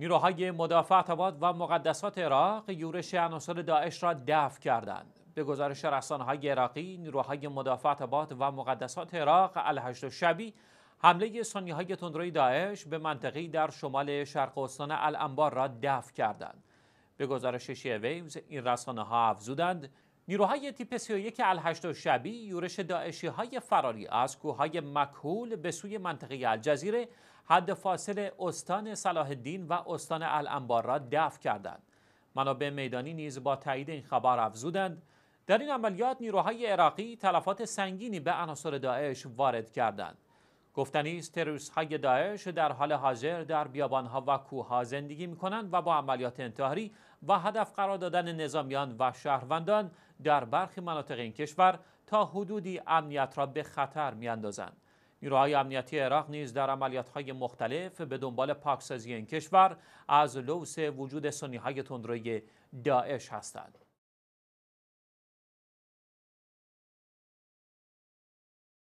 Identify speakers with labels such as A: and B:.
A: نیروهای مدافع و مقدسات عراق یورش عناصر داعش را دفع کردند به گزارش رسانه‌های عراقی نیروهای مدافع تباد و مقدسات عراق الهشت شبی حمله های تندروی داعش به منطقی در شمال شرق استان الانبار را دفع کردند به گزارش شیعه این رسانه ها افزودند نیروهای تیپ 31 الهشت شبی یورش داعشی های فراری از کوههای مکهول به سوی منطقه الجزیره حد فاصل استان صلاح الدین و استان الانبار را دفع کردند. منابع میدانی نیز با تایید این خبر افزودند در این عملیات نیروهای عراقی تلفات سنگینی به عناصر داعش وارد کردند. گفتنی است تروریست های داعش در حال حاضر در بیابانها و ها زندگی می کنند و با عملیات انتحاری و هدف قرار دادن نظامیان و شهروندان در برخی مناطق این کشور تا حدودی امنیت را به خطر می اندازند. نیروهای امنیتی عراق نیز در عملیات‌های مختلف به دنبال پاکسازی این کشور از لوس وجود های تندروی داعش هستند.